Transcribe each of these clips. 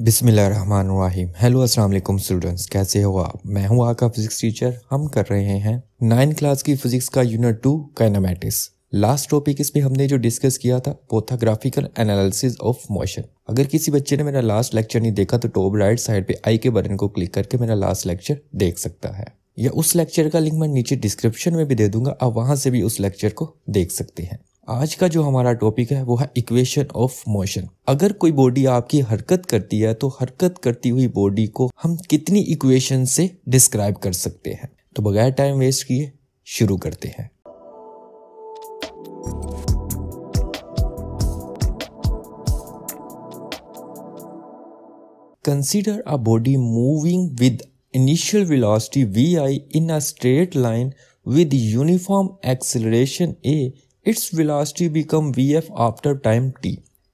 बिसमीम हेलो अस्सलाम वालेकुम स्टूडेंट्स कैसे हो आप मैं हूं आपका फिजिक्स टीचर हम कर रहे हैं नाइन क्लास की फिजिक्स का unit two kinematics last topic इसमें हमने जो डिस्कस किया था वो था ग्राफिकल एनालिसिस ऑफ मोशन अगर किसी बच्चे ने मेरा लास्ट लेक्चर नहीं देखा तो टॉप राइट साइड पे आई के बटन को क्लिक करके मेरा लास्ट लेक्चर देख सकता है या उस लेक्चर का लिंक मैं नीचे डिस्क्रिप्शन में भी दे दूंगा आप वहां से भी उस लेक्चर को देख सकते हैं आज का जो हमारा टॉपिक है वो है इक्वेशन ऑफ मोशन अगर कोई बॉडी आपकी हरकत करती है तो हरकत करती हुई बॉडी को हम कितनी इक्वेशन से डिस्क्राइब कर सकते हैं तो बगैर टाइम वेस्ट किए शुरू करते हैं a body moving with initial initial V I in a straight line with uniform acceleration A its velocity become V F after time T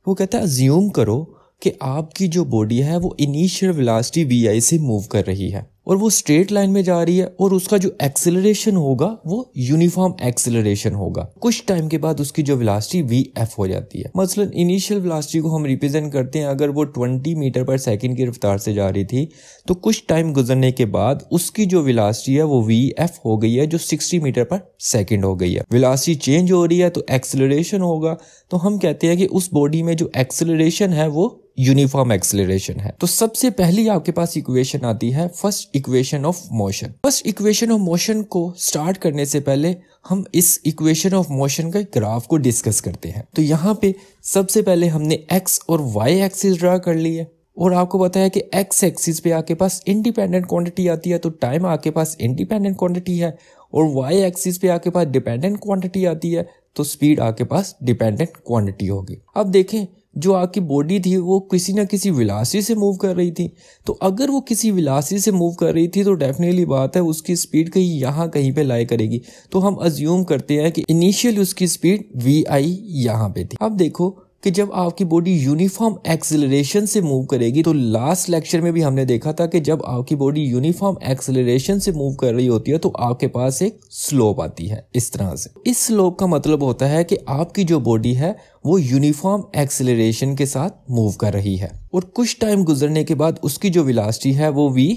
वो कहता है ज्यूम करो कि आपकी जो बॉडी है वो इनिशियल वेलोसिटी वी आई से मूव कर रही है और वो स्ट्रेट लाइन में जा रही है और उसका जो एक्सेलरेशन होगा वो यूनिफॉर्म एक्सेलरेशन होगा कुछ टाइम के बाद उसकी जो वेलोसिटी वी एफ हो जाती है मसलन इनिशियल वेलोसिटी को हम रिप्रेजेंट करते हैं अगर वो 20 मीटर पर सेकंड की रफ्तार से जा रही थी तो कुछ टाइम गुजरने के बाद उसकी जो वेलासिटी है वो वी एफ हो गई है जो सिक्सटी मीटर पर सेकेंड हो गई है वेलासिटी चेंज हो रही है तो एक्सेलरेशन होगा तो हम कहते हैं कि उस बॉडी में जो एक्सेलरेशन है वो यूनिफॉर्म एक्सेलरेशन है तो सबसे पहली आपके पास इक्वेशन आती है first equation of motion first equation of motion को स्टार्ट करने से पहले हम इस इक्वेशन ऑफ मोशन का ग्राफ को डिस्कस करते हैं तो यहाँ पे सबसे पहले हमने एक्स और वाई एक्सिस ड्रा कर ली है और आपको बताया कि एक्स एक्सिस पे आके पास इंडिपेंडेंट क्वांटिटी आती है तो टाइम आके पास इंडिपेंडेंट क्वांटिटी है और वाई एक्सिस पे आके पास डिपेंडेंट क्वांटिटी आती है तो स्पीड आके पास डिपेंडेंट क्वांटिटी होगी अब देखें जो आपकी बॉडी थी वो किसी ना किसी विलासी से मूव कर रही थी तो अगर वो किसी विलासी से मूव कर रही थी तो डेफिनेटली बात है उसकी स्पीड कहीं यहाँ कहीं पे लाई करेगी तो हम अज्यूम करते हैं कि इनिशियल उसकी स्पीड वी आई यहाँ पे थी अब देखो कि जब आपकी बॉडी यूनिफॉर्म एक्सेलरेशन से मूव करेगी तो लास्ट लेक्चर में भी हमने देखा था कि जब आपकी बॉडी यूनिफॉर्म एक्सेलरेशन से मूव कर रही होती है तो आपके पास एक स्लोप आती है इस तरह से इस स्लोप का मतलब होता है कि आपकी जो बॉडी है वो यूनिफॉर्म एक्सेलरेशन के साथ मूव कर रही है और कुछ टाइम गुजरने के बाद उसकी जो विलासिटी है वो वी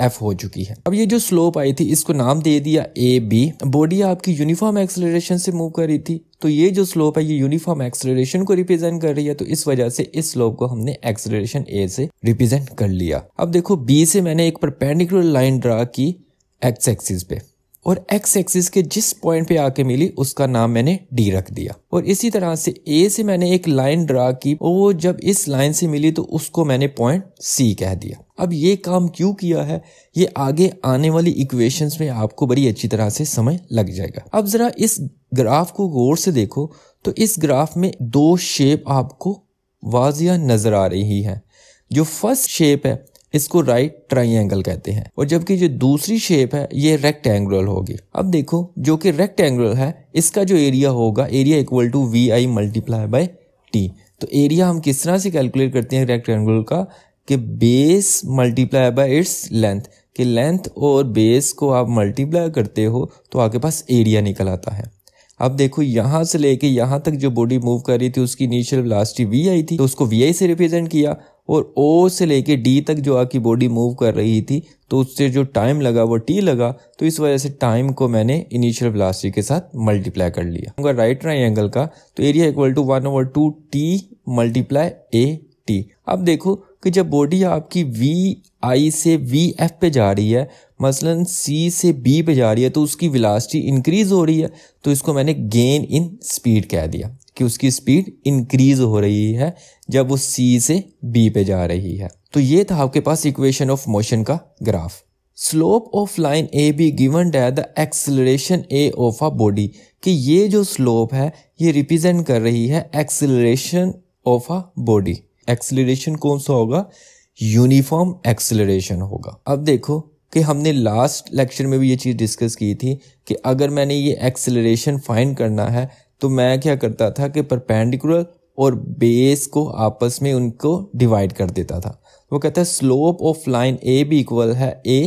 एफ हो चुकी है अब ये जो स्लोप आई थी इसको नाम दे दिया ए बी बॉडी आपकी यूनिफॉर्म एक्सलेशन से मूव कर रही थी तो ये जो स्लोप है ये यूनिफॉर्म एक्सलेशन को रिप्रेजेंट कर रही है तो इस वजह से इस स्लोप को हमने एक्सलेशन ए से रिप्रेजेंट कर लिया अब देखो बी से मैंने एक परपेंडिकुलर लाइन ड्रा की एक्स एक्सिस पे और एक्स एक्सिस के जिस पॉइंट पे आके मिली उसका नाम मैंने डी रख दिया और इसी तरह से ए से मैंने एक लाइन ड्रा की और वो जब इस लाइन से मिली तो उसको मैंने पॉइंट सी कह दिया अब ये काम क्यों किया है ये आगे आने वाली इक्वेशंस में आपको बड़ी अच्छी तरह से समय लग जाएगा अब ज़रा इस ग्राफ को गौर से देखो तो इस ग्राफ में दो शेप आपको वाजिया नज़र आ रही है जो फर्स्ट शेप है इसको राइट ट्राइंगल कहते हैं और जबकि जो दूसरी शेप है ये रेक्टेंगुलर होगी अब देखो जो कि रेक्टेंगुलर है इसका जो एरिया होगा area equal to V I multiply by T तो एरिया हम किस तरह से कैलकुलेट करते हैं रेक्टेंगुलर का कि base multiply by its length कि लेंथ और बेस को आप मल्टीप्लाई करते हो तो आपके पास एरिया निकल आता है अब देखो यहाँ से लेके यहाँ तक जो बॉडी मूव कर रही थी उसकी इनिशियल वेलोसिटी वी आई थी तो उसको वी आई से रिप्रेजेंट किया और ओ से लेके डी तक जो आपकी बॉडी मूव कर रही थी तो उससे जो टाइम लगा वो टी लगा तो इस वजह से टाइम को मैंने इनिशियल वेलोसिटी के साथ मल्टीप्लाई कर लिया अगर राइट ट्राइंगल का तो area equal to one over two T multiply A T अब देखो कि जब बॉडी आपकी वी आई से वी एफ पे जा रही है मसलन सी से बी पे जा रही है तो उसकी विलासिटी इंक्रीज़ हो रही है तो इसको मैंने गेन इन स्पीड कह दिया कि उसकी स्पीड इंक्रीज़ हो रही है जब वो सी से बी पे जा रही है तो ये था आपके पास इक्वेशन ऑफ मोशन का graph slope of line A B given डे the acceleration A of a body कि ये जो स्लोप है ये रिप्रेजेंट कर रही है acceleration of a body acceleration कौन सा होगा यूनिफॉर्म एक्सलरेशन होगा अब देखो कि हमने लास्ट लेक्चर में भी ये चीज़ डिस्कस की थी कि अगर मैंने ये एक्सलरेशन फाइंड करना है तो मैं क्या करता था कि परपेंडिकुलर और बेस को आपस में उनको डिवाइड कर देता था वो कहता है स्लोप ऑफ लाइन ए भी इक्वल है A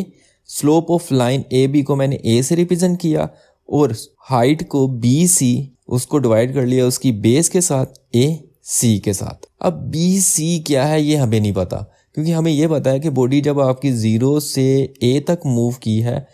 slope of line A B को मैंने ए से रिप्रेजेंट किया और हाइट को बी सी उसको डिवाइड कर लिया उसकी बेस के साथ ए सी के साथ अब बी सी क्या है ये हमें नहीं पता क्योंकि हमें यह पता है कि बॉडी जब आपकी ज़ीरो से ए तक मूव की है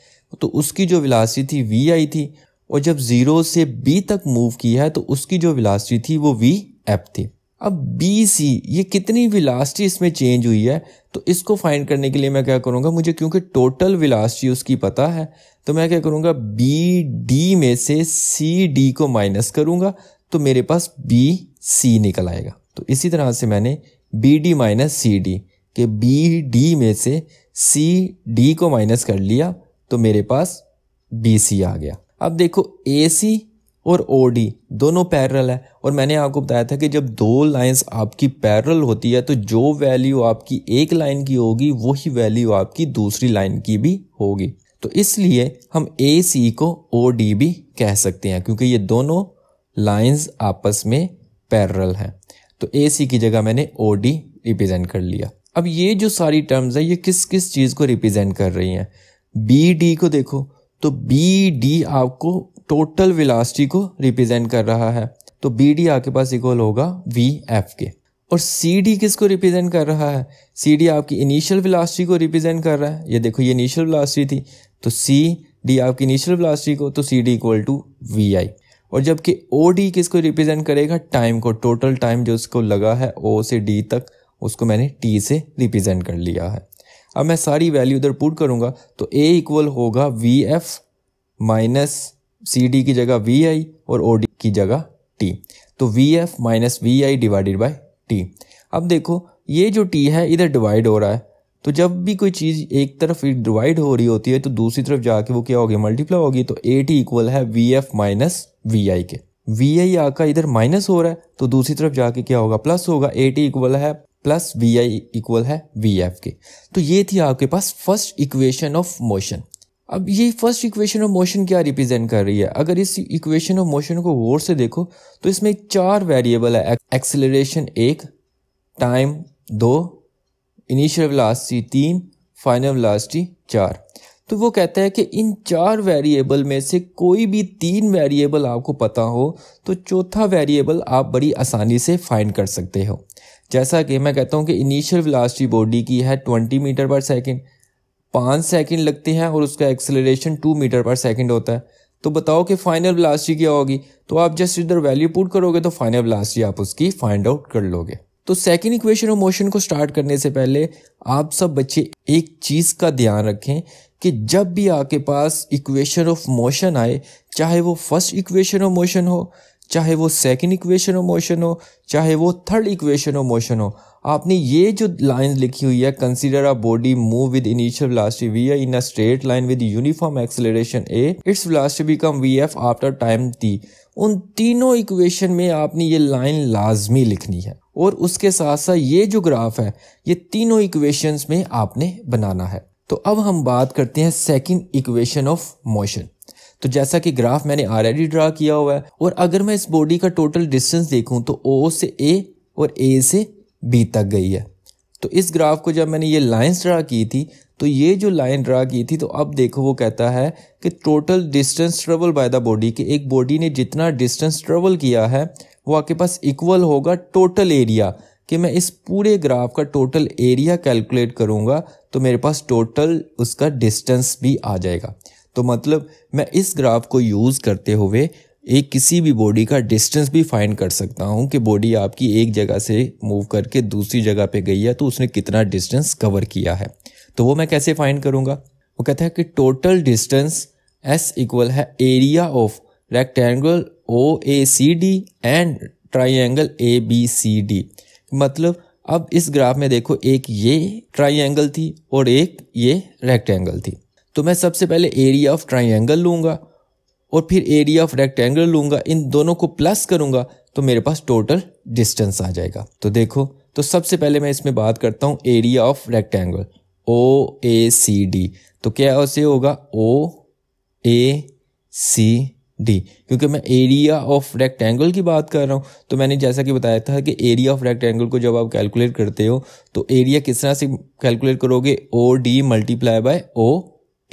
तो उसकी जो विलासी थी वी आई थी और जब ज़ीरो से बी तक मूव की है तो उसकी जो विलासी थी वो वी एप थी अब बी सी ये कितनी विलासिटी इसमें चेंज हुई है तो इसको फाइंड करने के लिए मैं क्या करूँगा मुझे क्योंकि टोटल विलासिटी उसकी पता है तो मैं क्या करूँगा बी डी में से सी डी को माइनस करूँगा तो मेरे पास बी सी निकल आएगा तो इसी तरह से मैंने B D minus C D के बी डी में से सी डी को माइनस कर लिया तो मेरे पास बी सी आ गया अब देखो ए सी और ओ डी दोनों पैरल है और मैंने आपको बताया था कि जब दो लाइंस आपकी पैरल होती है तो जो वैल्यू आपकी एक लाइन की होगी वही वैल्यू आपकी दूसरी लाइन की भी होगी तो इसलिए हम ए सी को ओ डी भी कह सकते हैं क्योंकि ये दोनों लाइंस आपस में पैरल हैं तो ए सी की जगह मैंने ओ डी रिप्रेजेंट कर लिया अब ये जो सारी टर्म्स है ये किस किस चीज़ को रिप्रेजेंट कर रही हैं बी डी को देखो तो बी डी आपको टोटल वेलासिटी को रिप्रेजेंट कर रहा है तो बी डी आपके पास इक्वल होगा वी एफ के और सी डी किस को रिप्रेजेंट कर रहा है सी डी आपकी इनिशियल विलास्टी को रिप्रेजेंट कर रहा है ये देखो ये इनिशियल वेलासिटी थी तो सी डी आपकी इनिशियल वेलासिटी को तो C D equal to V I और जबकि ओ डी किसको रिप्रेजेंट करेगा टाइम को टोटल टाइम जो उसको लगा है ओ से डी तक उसको मैंने टी से रिप्रेजेंट कर लिया है अब मैं सारी वैल्यू उधर पुट करूंगा तो ए इक्वल होगा V F minus C D की जगह वी आई और ओ डी की जगह टी तो V F minus V I divided by T अब देखो ये जो टी है इधर डिवाइड हो रहा है तो जब भी कोई चीज़ एक तरफ डिवाइड हो रही होती है तो दूसरी तरफ जाके वो क्या होगी मल्टीप्लाई होगी तो ए टी इक्वल है V F minus V I के वी आई आका इधर माइनस हो रहा है तो दूसरी तरफ जाके क्या होगा प्लस होगा ए टी इक्वल है प्लस वी आई इक्वल है वी एफ के तो ये थी आपके पास फर्स्ट इक्वेशन ऑफ मोशन अब ये फर्स्ट इक्वेशन ऑफ मोशन क्या रिप्रेजेंट कर रही है अगर इस इक्वेशन ऑफ मोशन को गौर से देखो तो इसमें चार वेरिएबल है एक्सेलरेशन एक टाइम दो इनिशियल वेलासिटी तीन फाइनल वेलासिटी चार तो वो कहता है कि इन चार वेरिएबल में से कोई भी तीन वेरिएबल आपको पता हो तो चौथा वेरिएबल आप बड़ी आसानी से फाइंड कर सकते हो जैसा कि मैं कहता हूँ कि इनिशियल वेलासिटी बॉडी की है ट्वेंटी मीटर पर सेकेंड पाँच सेकेंड लगते हैं और उसका acceleration two metre per second होता है तो बताओ कि फाइनल ब्लास्टी क्या होगी तो आप जस्ट इधर वैल्यू पुट करोगे तो फाइनल ब्लास्टी आप उसकी फाइंड आउट कर लोगे तो सेकेंड इक्वेशन ऑफ मोशन को स्टार्ट करने से पहले आप सब बच्चे एक चीज़ का ध्यान रखें कि जब भी आपके पास इक्वेशन ऑफ मोशन आए चाहे वो फर्स्ट इक्वेशन ऑफ मोशन हो चाहे वो सेकेंड इक्वेशन ऑफ मोशन हो चाहे वो थर्ड इक्वेशन ऑफ मोशन हो आपने ये जो लाइन लिखी हुई है consider a body move with initial velocity V in a straight line with uniform acceleration A its velocity become V F after time T उन तीनों इक्वेशन में आपने ये लाइन लाजमी लिखनी है और उसके साथ साथ ये जो ग्राफ है ये तीनों इक्वेशंस में आपने बनाना है तो अब हम बात करते हैं सेकंड इक्वेशन ऑफ मोशन तो जैसा कि ग्राफ मैंने ऑलरेडी ड्रा किया हुआ है और अगर मैं इस बॉडी का टोटल डिस्टेंस देखूं तो ओ से ए और ए से बी तक गई है तो इस ग्राफ को जब मैंने ये लाइंस ड्रा की थी तो ये जो लाइन ड्रा की थी तो अब देखो वो कहता है कि total distance travel by the body कि एक बॉडी ने जितना डिस्टेंस ट्रेवल किया है वो आपके पास इक्वल होगा टोटल एरिया कि मैं इस पूरे ग्राफ का टोटल एरिया कैलकुलेट करूँगा तो मेरे पास टोटल उसका डिस्टेंस भी आ जाएगा तो मतलब मैं इस ग्राफ को यूज़ करते हुए एक किसी भी बॉडी का डिस्टेंस भी फाइंड कर सकता हूँ कि बॉडी आपकी एक जगह से मूव करके दूसरी जगह पे गई है तो उसने कितना डिस्टेंस कवर किया है तो वो मैं कैसे फाइंड करूँगा वो कहता है कि टोटल डिस्टेंस एस इक्वल है area of rectangle O A C D and triangle A B C D मतलब अब इस ग्राफ में देखो एक ये ट्राइंगल थी और एक ये रेक्टेंगल थी तो मैं सबसे पहले एरिया ऑफ ट्राइंगल लूँगा और फिर एरिया ऑफ रेक्टेंगल लूँगा इन दोनों को प्लस करूँगा तो मेरे पास टोटल डिस्टेंस आ जाएगा तो देखो तो सबसे पहले मैं इसमें बात करता हूँ area of rectangle O A C D तो क्या उसे होगा ओ ए सी डी क्योंकि मैं एरिया ऑफ रेक्टेंगल की बात कर रहा हूँ तो मैंने जैसा कि बताया था कि एरिया ऑफ रेक्टेंगल को जब आप कैलकुलेट करते हो तो एरिया किस तरह से कैलकुलेट करोगे O D multiply by O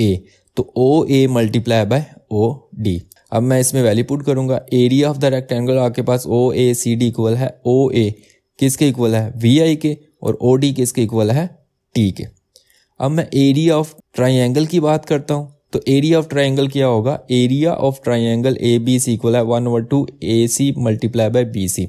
A तो O A multiply by O D अब मैं इसमें वैल्यू पुट करूंगा एरिया ऑफ द रेक्टेंगल आपके पास ओ ए सी डी इक्वल है ओ ए किसके इक्वल है वी आई के और ओ डी किसके इक्वल है टी के अब मैं एरिया ऑफ ट्राइंगल की बात करता हूँ तो एरिया ऑफ ट्राइंगल क्या होगा area of triangle A B C equal है one over two A C multiply by B C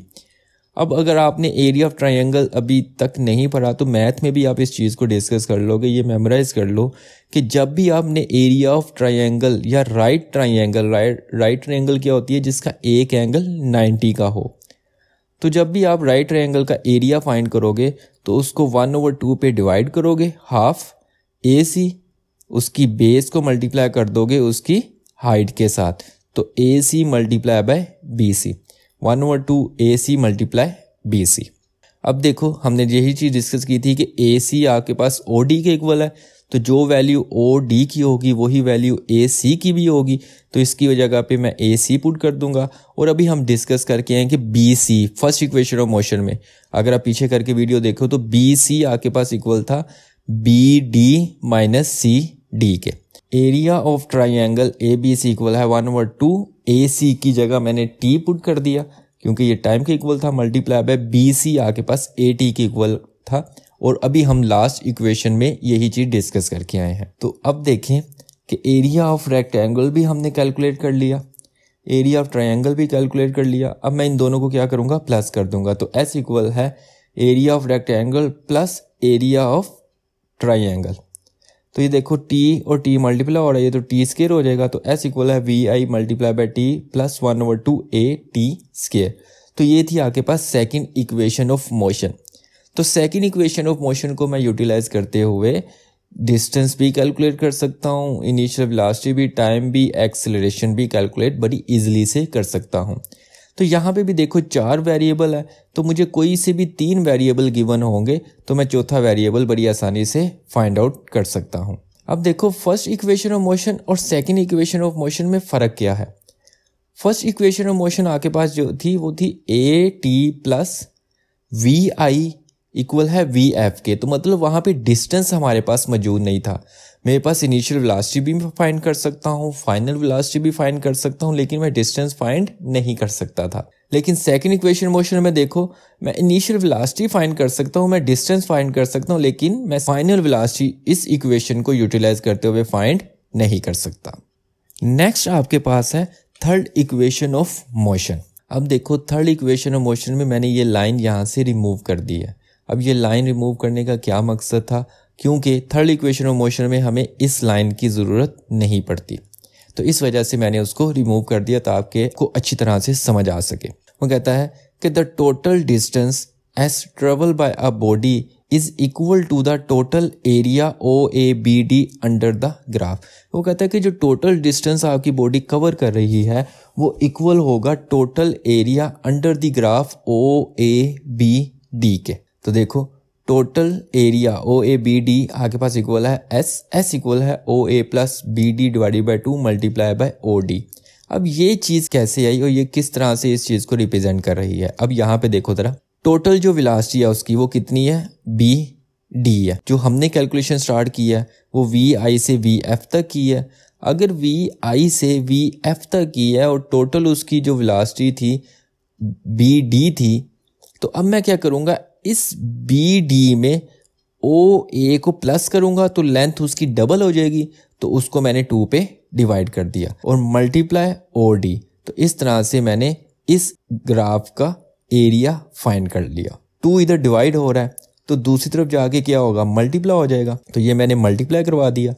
अब अगर आपने एरिया ऑफ ट्राइंगल अभी तक नहीं पढ़ा तो मैथ में भी आप इस चीज़ को डिस्कस कर लोगे ये मेमोराइज कर लो कि जब भी आपने एरिया ऑफ ट्राइंगल या right triangle right right triangle क्या होती है जिसका एक एंगल 90 का हो तो जब भी आप राइट ट्राइंगल का एरिया फाइंड करोगे तो उसको वन ओवर टू पे डिवाइड करोगे हाफ ए सी उसकी बेस को मल्टीप्लाई कर दोगे उसकी हाइट के साथ तो A C multiply by B C one over two A C multiply B C अब देखो हमने यही चीज़ डिस्कस की थी कि ए सी आपके पास ओ डी के इक्वल है तो जो वैल्यू ओ डी की होगी वही वैल्यू ए सी की भी होगी तो इसकी जगह पे मैं ए सी पुट कर दूंगा और अभी हम डिस्कस करके हैं कि B C first equation of motion में अगर आप पीछे करके वीडियो देखो तो बी सी आपके पास इक्वल था B D minus C D के area of triangle A B C equal है one over two A C की जगह मैंने टी पुट कर दिया क्योंकि ये टाइम के इक्वल था मल्टीप्लाई बाय बी सी आके पास ए टी के इक्वल था और अभी हम लास्ट इक्वेशन में यही चीज़ डिस्कस करके आए हैं तो अब देखें कि एरिया ऑफ रेक्टेंगल भी हमने कैलकुलेट कर लिया एरिया ऑफ ट्राइंगल भी कैलकुलेट कर लिया अब मैं इन दोनों को क्या करूँगा प्लस कर दूंगा तो एस इक्वल है area of rectangle plus area of triangle तो ये देखो t और t मल्टीप्लाई हो रहा है ये तो t स्केयर हो जाएगा तो s इक्वल है V I multiply by T plus one over two A T square तो ये थी आपके पास सेकंड इक्वेशन ऑफ मोशन तो सेकंड इक्वेशन ऑफ मोशन को मैं यूटिलाइज करते हुए डिस्टेंस भी कैलकुलेट कर सकता हूँ इनिशियल वेलोसिटी भी टाइम भी एक्सेलरेशन भी कैलकुलेट बड़ी इजीली से कर सकता हूँ तो यहाँ पे भी देखो चार वेरिएबल है तो मुझे कोई से भी तीन वेरिएबल गिवन होंगे तो मैं चौथा वेरिएबल बड़ी आसानी से फाइंड आउट कर सकता हूँ अब देखो फर्स्ट इक्वेशन ऑफ मोशन और सेकेंड इक्वेशन ऑफ मोशन में फ़र्क क्या है फर्स्ट इक्वेशन ऑफ मोशन आपके पास जो थी वो थी A T plus V I equal है वी एफ के तो मतलब वहाँ पे डिस्टेंस हमारे पास मौजूद नहीं था मेरे पास इनिशियल वेलोसिटी भी फाइंड कर सकता हूँ फाइनल वेलोसिटी भी फाइंड कर सकता हूँ लेकिन मैं डिस्टेंस फाइंड नहीं कर सकता था लेकिन सेकेंड इक्वेशन मोशन में देखो मैं इनिशियल वेलोसिटी फाइंड कर सकता हूँ मैं डिस्टेंस फाइंड कर सकता हूँ लेकिन मैं फाइनल वेलोसिटी इस इक्वेशन को यूटिलाइज करते हुए फाइंड नहीं कर सकता नेक्स्ट आपके पास है थर्ड इक्वेशन ऑफ मोशन अब देखो थर्ड इक्वेशन ऑफ मोशन में मैंने ये लाइन यहाँ से रिमूव कर दी है अब ये लाइन रिमूव करने का क्या मकसद था क्योंकि थर्ड इक्वेशन ऑफ मोशन में हमें इस लाइन की ज़रूरत नहीं पड़ती तो इस वजह से मैंने उसको रिमूव कर दिया ताकि को अच्छी तरह से समझ आ सके वो कहता है कि the total distance as travel by a body is equal to the total area O A B D under the graph वो कहता है कि जो टोटल डिस्टेंस आपकी बॉडी कवर कर रही है वो इक्वल होगा total area under the graph O A B D के तो देखो total area O A B D आगे पास इक्वल है एस एस इक्वल है O A plus B D divided by two multiply by O D अब ये चीज़ कैसे आई और ये किस तरह से इस चीज़ को रिप्रेजेंट कर रही है अब यहाँ पे देखो ज़रा टोटल जो विलासिटी है उसकी वो कितनी है बी डी है जो हमने कैलकुलेशन स्टार्ट की है वो वी आई से वी एफ तक की है अगर वी आई से वी एफ तक की है और टोटल उसकी जो विलासिटी थी बी डी थी तो अब मैं क्या करूँगा इस बी डी में ओ ए को प्लस करूंगा तो लेंथ उसकी डबल हो जाएगी तो उसको मैंने टू पे डिवाइड कर दिया और मल्टीप्लाई ओ डी तो इस तरह से मैंने इस ग्राफ का एरिया फाइंड कर लिया टू इधर डिवाइड हो रहा है तो दूसरी तरफ जाके क्या होगा मल्टीप्लाई हो जाएगा तो ये मैंने मल्टीप्लाई करवा दिया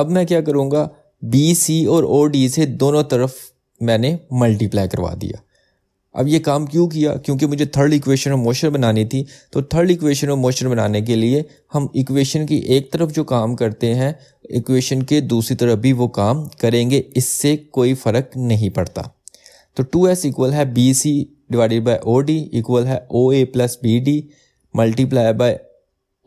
अब मैं क्या करूँगा बी सी और ओ डी से दोनों तरफ मैंने मल्टीप्लाई करवा दिया अब ये काम क्यों किया क्योंकि मुझे थर्ड इक्वेशन ऑफ मोशन बनानी थी तो थर्ड इक्वेशन ऑफ मोशन बनाने के लिए हम इक्वेशन की एक तरफ जो काम करते हैं इक्वेशन के दूसरी तरफ भी वो काम करेंगे इससे कोई फ़र्क नहीं पड़ता तो टू एस इक्वल है B C divided by O D equal है O A plus B D multiply by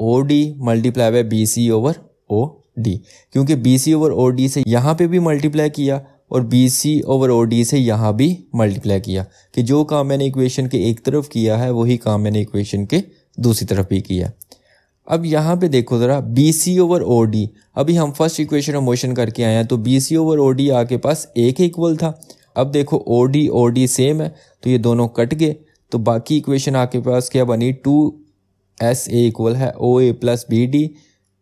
O D multiply by B C over O D क्योंकि B C over O D से यहाँ पे भी multiply किया और B C over O D से यहाँ भी मल्टीप्लाई किया कि जो काम मैंने इक्वेशन के एक तरफ किया है वही काम मैंने इक्वेशन के दूसरी तरफ भी किया अब यहाँ पे देखो ज़रा B C over O D अभी हम फर्स्ट इक्वेशन ऑफ मोशन करके आए हैं तो B C over O D आके पास एक ही इक्वल था अब देखो O D O D same है तो ये दोनों कट गए तो बाकी इक्वेशन आके पास क्या बनी टू एस ए इक्वल है O A plus B D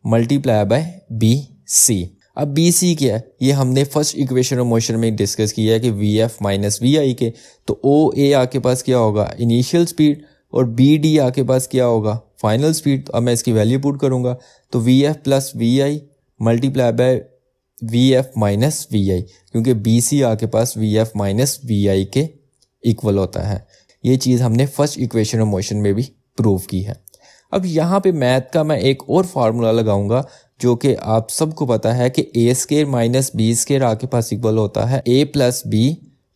multiply by B C अब बी सी क्या है ये हमने फर्स्ट इक्वेशन ऑफ मोशन में डिस्कस किया है कि V F minus V I के तो ओ ए आके पास क्या होगा इनिशियल स्पीड और बी डी आके पास क्या होगा फाइनल स्पीड तो अब मैं इसकी वैल्यू पुट करूंगा तो V F plus V I multiply by V F minus V I क्योंकि बी सी आके पास V F minus V I के इक्वल होता है ये चीज़ हमने फर्स्ट इक्वेशन ऑफ मोशन में भी प्रूव की है अब यहाँ पे मैथ का मैं एक और फार्मूला लगाऊंगा जो कि आप सबको पता है कि A square minus B square आके पास इक्वल होता है A plus B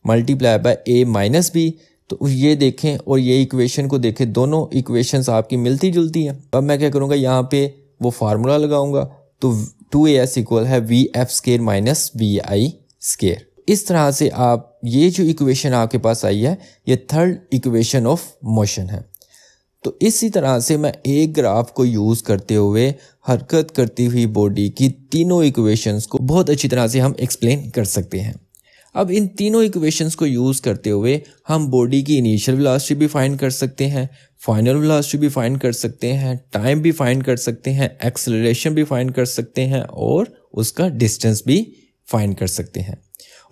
multiply by A minus B तो ये देखें और ये इक्वेशन को देखें दोनों इक्वेशंस आपकी मिलती जुलती हैं अब मैं क्या करूँगा यहाँ पे वो फार्मूला लगाऊंगा तो टू ए एस इक्वल है V F square minus V I square इस तरह से आप ये जो इक्वेशन आपके पास आई है ये थर्ड इक्वेशन ऑफ मोशन है तो इसी तरह से मैं एक ग्राफ को यूज़ करते हुए हरकत करती हुई बॉडी की तीनों इक्वेशंस को बहुत अच्छी तरह से हम एक्सप्लेन कर सकते हैं अब इन तीनों इक्वेशंस को यूज़ करते हुए हम बॉडी की इनिशियल वेलोसिटी भी फाइंड कर सकते हैं फाइनल वेलोसिटी भी फाइंड कर सकते हैं टाइम भी फाइंड कर सकते हैं एक्सेलरेशन भी फाइंड कर सकते हैं और उसका डिस्टेंस भी फाइंड कर सकते हैं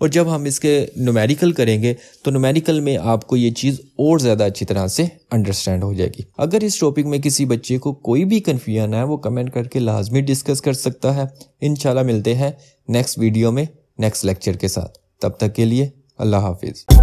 और जब हम इसके नोमेरिकल करेंगे तो नोमेरिकल में आपको ये चीज़ और ज़्यादा अच्छी तरह से अंडरस्टैंड हो जाएगी अगर इस टॉपिक में किसी बच्चे को कोई भी कन्फ्यूजन है वो कमेंट करके लाजमी डिस्कस कर सकता है इन मिलते हैं नेक्स्ट वीडियो में नेक्स्ट लेक्चर के साथ तब तक के लिए अल्लाह हाफिज़